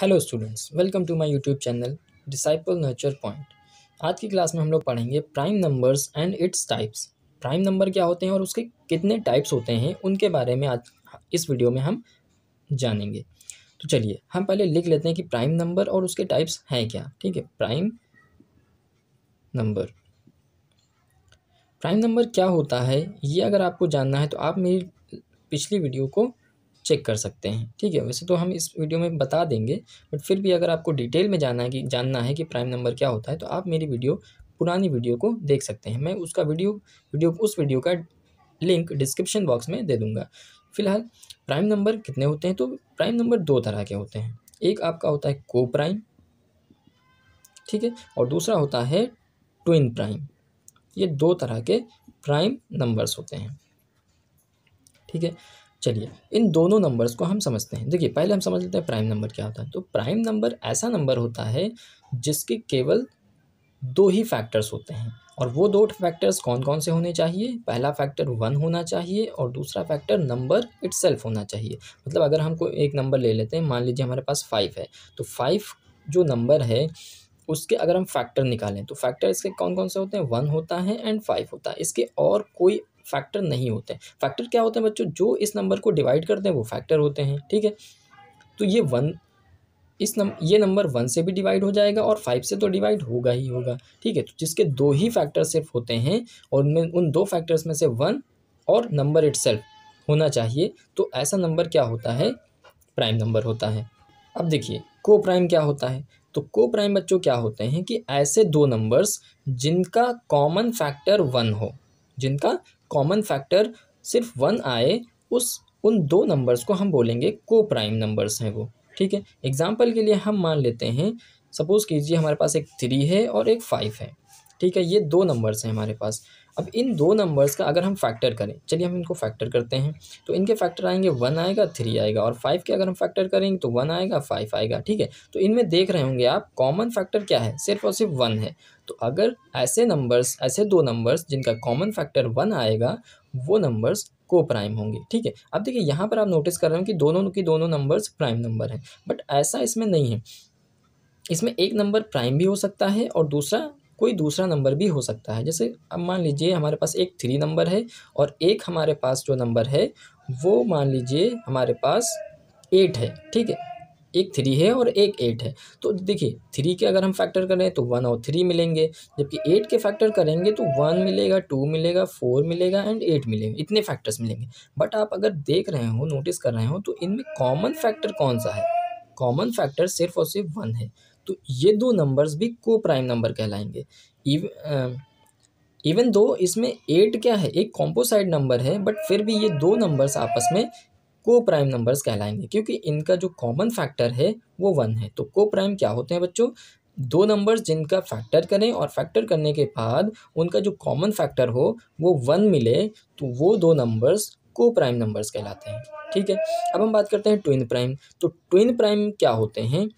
hello students welcome to my YouTube channel disciple nurture point आज की class में हम लोग पढ़ेंगे prime numbers and its types prime number क्या होते हैं और उसके कितने टाइप्स होते हैं उनके बारे में आज इस वीडियो में हम जानेंगे तो चलिए हम पहले लिख लेते हैं कि प्राइम नंबर और उसके टाइप्स हैं क्या ठीक है प्राइम नंबर प्राइम नंबर क्या होता है ये अगर आपको जानना है तो आप मेरी पिछली वीडियो को चेक कर सकते हैं ठीक है वैसे तो हम इस वीडियो में बता देंगे बट फिर भी अगर आपको डिटेल में जाना है कि जानना है कि प्राइम नंबर क्या होता है तो आप मेरी वीडियो पुरानी वीडियो को देख सकते हैं मैं उसका वीडियो वीडियो उस वीडियो का लिंक डिस्क्रिप्शन बॉक्स में दे दूँगा फिलहाल प्राइम नंबर कितने होते हैं तो प्राइम नंबर दो तरह के होते हैं एक आपका होता है को प्राइम ठीक है और दूसरा होता है ट्विन प्राइम ये दो तरह के प्राइम नंबर्स होते हैं ठीक है चलिए इन दोनों नंबर्स को हम समझते हैं देखिए पहले हम समझ लेते हैं प्राइम नंबर क्या होता है तो प्राइम नंबर ऐसा नंबर होता है जिसके केवल दो ही फैक्टर्स होते हैं और वो दो फैक्टर्स कौन कौन से होने चाहिए पहला फैक्टर वन होना चाहिए और दूसरा फैक्टर नंबर इट्सल्फ होना चाहिए मतलब अगर हमको एक नंबर ले लेते हैं मान लीजिए हमारे पास फाइव है तो फाइव जो नंबर है उसके अगर हम फैक्टर निकालें तो फैक्टर इसके कौन कौन से होते हैं वन होता है एंड फाइव होता है इसके और कोई फैक्टर नहीं होते हैं फैक्टर क्या होते हैं बच्चों जो इस नंबर को डिवाइड करते हैं वो फैक्टर होते हैं ठीक है तो ये वन इस नम ये नंबर वन से भी डिवाइड हो जाएगा और फाइव से तो डिवाइड होगा ही होगा ठीक है तो जिसके दो ही फैक्टर सिर्फ होते हैं और उनमें उन दो फैक्टर्स में से वन और नंबर इट होना चाहिए तो ऐसा नंबर क्या होता है प्राइम नंबर होता है अब देखिए को प्राइम क्या होता है तो को प्राइम बच्चों क्या होते हैं कि ऐसे दो नंबर्स जिनका कॉमन फैक्टर वन हो जिनका कॉमन फैक्टर सिर्फ वन आए उस उन दो नंबर्स को हम बोलेंगे को प्राइम नंबर्स हैं वो ठीक है एग्जाम्पल के लिए हम मान लेते हैं सपोज़ कीजिए हमारे पास एक थ्री है और एक फाइव है ठीक है ये दो नंबर्स हैं हमारे पास अब इन दो नंबर्स का अगर हम फैक्टर करें चलिए हम इनको फैक्टर करते हैं तो इनके फैक्टर आएंगे वन आएगा थ्री आएगा और फाइव के अगर हम फैक्टर करेंगे तो वन आएगा फाइव आएगा ठीक है तो इनमें देख रहे होंगे आप कॉमन फैक्टर क्या है सिर्फ और सिर्फ वन है तो अगर ऐसे नंबर्स ऐसे दो नंबर्स जिनका कॉमन फैक्टर वन आएगा वो नंबर्स को प्राइम होंगे ठीक है अब देखिए यहाँ पर आप नोटिस कर रहे हो कि दोनों की दोनों नंबर्स प्राइम नंबर हैं बट ऐसा इसमें नहीं है इसमें एक नंबर प्राइम भी हो सकता है और दूसरा कोई दूसरा नंबर भी हो सकता है जैसे अब मान लीजिए हमारे पास एक थ्री नंबर है और एक हमारे पास जो नंबर है वो मान लीजिए हमारे पास एट है ठीक है एक थ्री है और एक एट है तो देखिए थ्री के अगर हम फैक्टर करें तो वन और थ्री मिलेंगे जबकि एट के फैक्टर करेंगे तो वन मिलेगा टू मिलेगा फोर मिलेगा एंड एट मिलेगा इतने फैक्टर्स मिलेंगे बट आप अगर देख रहे हो नोटिस कर रहे हो तो इनमें कॉमन फैक्टर कौन सा है कॉमन फैक्टर सिर्फ और सिर्फ वन है तो ये दो नंबर्स भी को प्राइम नंबर कहलाएंगे इवन दो इसमें एट क्या है एक कॉम्पोसाइड नंबर है बट फिर भी ये दो नंबर्स आपस में को प्राइम नंबर्स कहलाएंगे क्योंकि इनका जो कॉमन फैक्टर है वो वन है तो को प्राइम क्या होते हैं बच्चों दो नंबर्स जिनका फैक्टर करें और फैक्टर करने के बाद उनका जो कॉमन फैक्टर हो वो वन मिले तो वो दो नंबर्स को प्राइम नंबर्स कहलाते हैं ठीक है अब हम बात करते हैं ट्विन प्राइम तो ट्विन प्राइम क्या होते हैं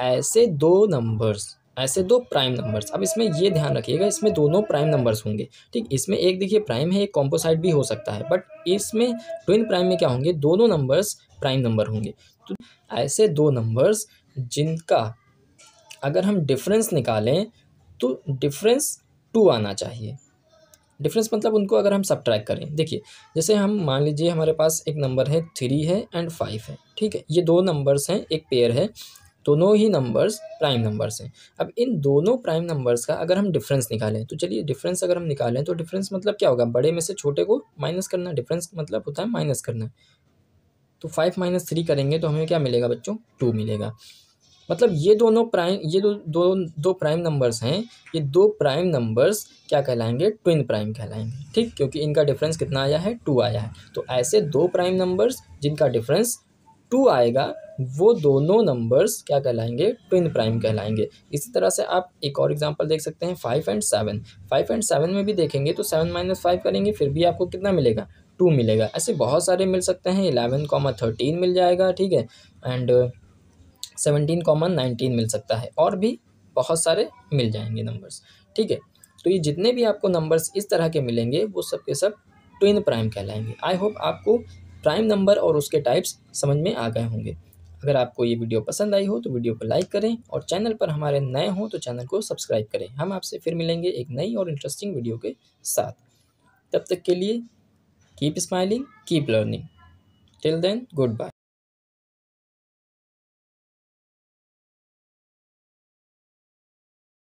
ऐसे दो नंबर्स ऐसे दो प्राइम नंबर्स अब इसमें ये ध्यान रखिएगा इसमें दोनों प्राइम नंबर्स होंगे ठीक इसमें एक देखिए प्राइम है एक कॉम्पोसाइट भी हो सकता है बट इसमें ट्विन प्राइम में क्या होंगे दोनों नंबर्स प्राइम नंबर होंगे तो ऐसे दो नंबर्स जिनका अगर हम डिफरेंस निकालें तो डिफरेंस टू आना चाहिए डिफरेंस मतलब उनको अगर हम सब करें देखिए जैसे हम मान लीजिए हमारे पास एक नंबर है थ्री है एंड फाइव है ठीक है ये दो नंबर्स हैं एक पेयर है दोनों ही नंबर्स प्राइम नंबर्स हैं अब इन दोनों प्राइम नंबर्स का अगर हम डिफरेंस निकालें तो चलिए डिफरेंस अगर हम निकालें तो डिफरेंस मतलब क्या होगा बड़े में से छोटे को माइनस करना डिफरेंस मतलब होता है माइनस करना तो फाइव माइनस थ्री करेंगे तो हमें क्या मिलेगा बच्चों टू मिलेगा मतलब ये दोनों प्राइम ये दो दो दो प्राइम नंबर्स हैं ये दो प्राइम नंबर्स क्या कहलाएंगे ट्विन प्राइम कहलाएंगे ठीक क्योंकि इनका डिफरेंस कितना आया है टू आया है तो ऐसे दो प्राइम नंबर्स जिनका डिफरेंस टू आएगा वो दोनों नंबर्स क्या कहलाएंगे ट्विन प्राइम कहलाएंगे इसी तरह से आप एक और एग्जांपल देख सकते हैं five and seven five and seven में भी देखेंगे तो सेवन माइनस फाइव करेंगे फिर भी आपको कितना मिलेगा टू मिलेगा ऐसे बहुत सारे मिल सकते हैं इलेवन कॉमा थर्टीन मिल जाएगा ठीक है एंड सेवनटीन कॉमन नाइनटीन मिल सकता है और भी बहुत सारे मिल जाएंगे नंबर्स ठीक है तो ये जितने भी आपको नंबर्स इस तरह के मिलेंगे वो सब के सब ट्विन प्राइम कहलाएंगे आई होप आपको प्राइम नंबर और उसके टाइप्स समझ में आ गए होंगे अगर आपको ये वीडियो पसंद आई हो तो वीडियो को लाइक करें और चैनल पर हमारे नए हों तो चैनल को सब्सक्राइब करें हम आपसे फिर मिलेंगे एक नई और इंटरेस्टिंग वीडियो के साथ तब तक के लिए keep smiling keep learning till then good bye